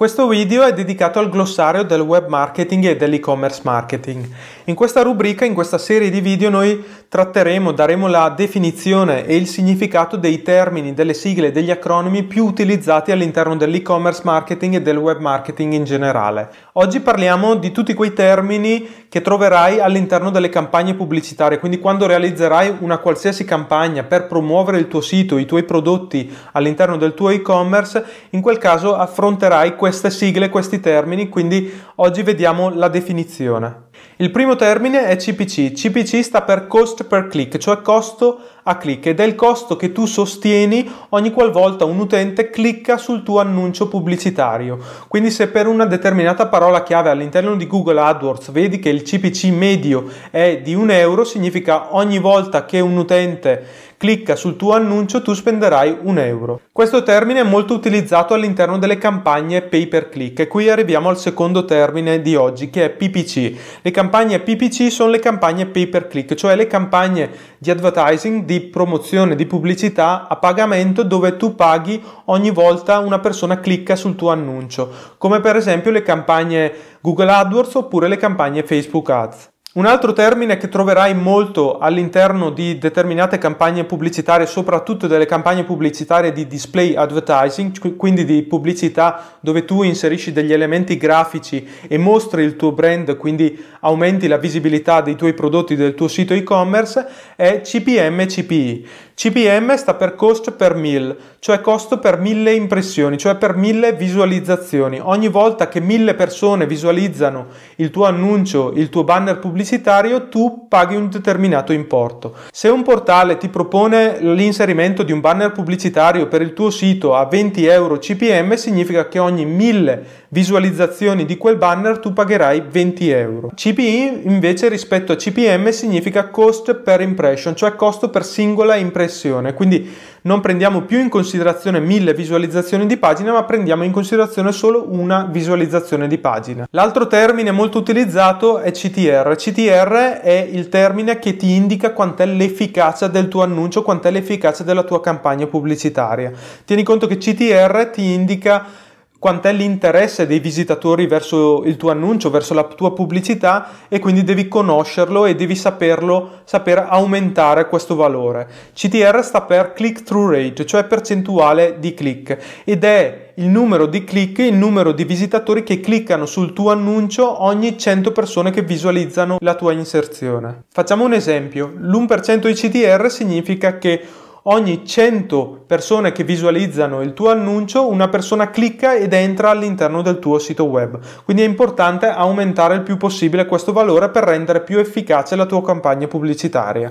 Questo video è dedicato al glossario del web marketing e dell'e-commerce marketing. In questa rubrica, in questa serie di video, noi tratteremo, daremo la definizione e il significato dei termini, delle sigle, e degli acronimi più utilizzati all'interno dell'e-commerce marketing e del web marketing in generale. Oggi parliamo di tutti quei termini che troverai all'interno delle campagne pubblicitarie, quindi quando realizzerai una qualsiasi campagna per promuovere il tuo sito, i tuoi prodotti all'interno del tuo e-commerce, in quel caso affronterai questi queste sigle, questi termini, quindi oggi vediamo la definizione. Il primo termine è CPC. CPC sta per cost per click, cioè costo a click ed è il costo che tu sostieni ogni qualvolta un utente clicca sul tuo annuncio pubblicitario. Quindi se per una determinata parola chiave all'interno di Google AdWords vedi che il CPC medio è di un euro, significa ogni volta che un utente clicca sul tuo annuncio tu spenderai un euro. Questo termine è molto utilizzato all'interno delle campagne pay per click e qui arriviamo al secondo termine di oggi che è PPC. Le le campagne PPC sono le campagne pay per click, cioè le campagne di advertising, di promozione, di pubblicità a pagamento dove tu paghi ogni volta una persona clicca sul tuo annuncio, come per esempio le campagne Google AdWords oppure le campagne Facebook Ads. Un altro termine che troverai molto all'interno di determinate campagne pubblicitarie, soprattutto delle campagne pubblicitarie di display advertising, quindi di pubblicità dove tu inserisci degli elementi grafici e mostri il tuo brand, quindi aumenti la visibilità dei tuoi prodotti del tuo sito e-commerce, è CPM CPI. CPM sta per cost per mill, cioè costo per mille impressioni, cioè per mille visualizzazioni. Ogni volta che mille persone visualizzano il tuo annuncio, il tuo banner pubblicitario, pubblicitario tu paghi un determinato importo. Se un portale ti propone l'inserimento di un banner pubblicitario per il tuo sito a 20 euro CPM, significa che ogni 1000 visualizzazioni di quel banner tu pagherai 20 euro. CPI invece rispetto a CPM significa cost per impression, cioè costo per singola impressione. Quindi non prendiamo più in considerazione mille visualizzazioni di pagina, ma prendiamo in considerazione solo una visualizzazione di pagina. L'altro termine molto utilizzato è CTR. CTR è il termine che ti indica quant'è l'efficacia del tuo annuncio, quant'è l'efficacia della tua campagna pubblicitaria. Tieni conto che CTR ti indica quant'è l'interesse dei visitatori verso il tuo annuncio, verso la tua pubblicità e quindi devi conoscerlo e devi saperlo, saper aumentare questo valore. CTR sta per click through rate, cioè percentuale di click ed è il numero di click, il numero di visitatori che cliccano sul tuo annuncio ogni 100 persone che visualizzano la tua inserzione. Facciamo un esempio, l'1% di CTR significa che Ogni 100 persone che visualizzano il tuo annuncio, una persona clicca ed entra all'interno del tuo sito web. Quindi è importante aumentare il più possibile questo valore per rendere più efficace la tua campagna pubblicitaria.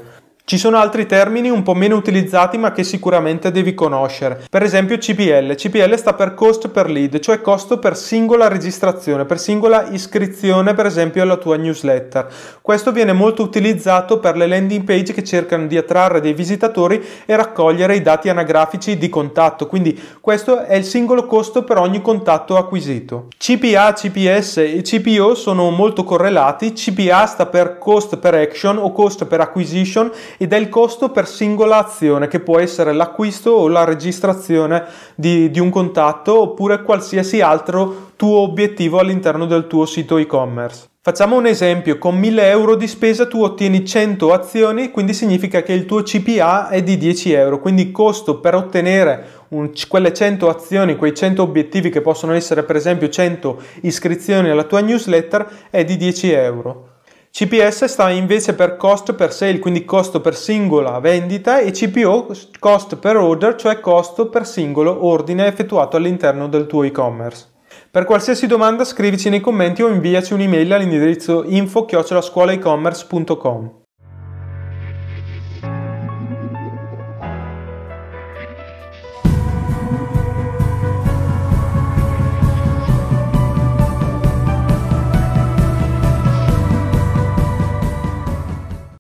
Ci sono altri termini un po' meno utilizzati ma che sicuramente devi conoscere, per esempio CPL. CPL sta per cost per lead, cioè costo per singola registrazione, per singola iscrizione per esempio alla tua newsletter. Questo viene molto utilizzato per le landing page che cercano di attrarre dei visitatori e raccogliere i dati anagrafici di contatto, quindi questo è il singolo costo per ogni contatto acquisito. CPA, CPS e CPO sono molto correlati, CPA sta per cost per action o cost per acquisition ed è il costo per singola azione che può essere l'acquisto o la registrazione di, di un contatto oppure qualsiasi altro tuo obiettivo all'interno del tuo sito e-commerce. Facciamo un esempio, con 1000 euro di spesa tu ottieni 100 azioni, quindi significa che il tuo CPA è di 10 euro, quindi il costo per ottenere un, quelle 100 azioni, quei 100 obiettivi che possono essere per esempio 100 iscrizioni alla tua newsletter è di 10 euro. CPS sta invece per cost per sale, quindi costo per singola vendita, e CPO cost per order, cioè costo per singolo ordine effettuato all'interno del tuo e-commerce. Per qualsiasi domanda scrivici nei commenti o inviaci un'email all'indirizzo info-scuolaecommerce.com.